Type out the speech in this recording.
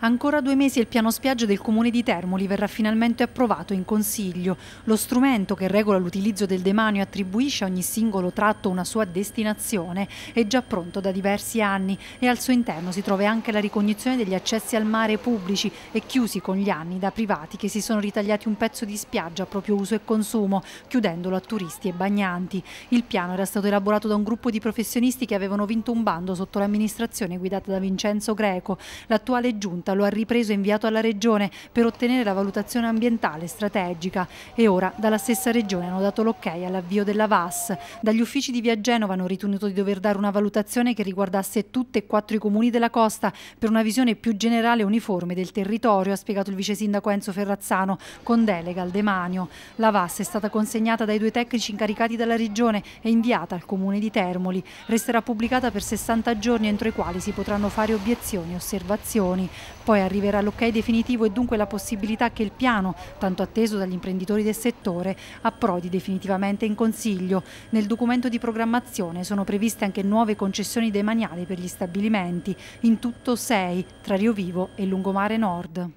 Ancora due mesi e il piano spiaggia del comune di Termoli verrà finalmente approvato in consiglio. Lo strumento che regola l'utilizzo del demanio e attribuisce a ogni singolo tratto una sua destinazione è già pronto da diversi anni e al suo interno si trova anche la ricognizione degli accessi al mare pubblici e chiusi con gli anni da privati che si sono ritagliati un pezzo di spiaggia a proprio uso e consumo, chiudendolo a turisti e bagnanti. Il piano era stato elaborato da un gruppo di professionisti che avevano vinto un bando sotto l'amministrazione guidata da Vincenzo Greco. L'attuale giunta Giunta lo ha ripreso e inviato alla Regione per ottenere la valutazione ambientale strategica e ora dalla stessa Regione hanno dato l'ok all'avvio della VAS. Dagli uffici di Via Genova hanno ritenuto di dover dare una valutazione che riguardasse tutte e quattro i comuni della costa per una visione più generale e uniforme del territorio, ha spiegato il vice sindaco Enzo Ferrazzano con delega al demanio. La VAS è stata consegnata dai due tecnici incaricati dalla Regione e inviata al comune di Termoli. Resterà pubblicata per 60 giorni entro i quali si potranno fare obiezioni e osservazioni. Poi arriverà l'ok definitivo e dunque la possibilità che il piano, tanto atteso dagli imprenditori del settore, approdi definitivamente in Consiglio. Nel documento di programmazione sono previste anche nuove concessioni demaniali per gli stabilimenti, in tutto sei, tra Rio Vivo e Lungomare Nord.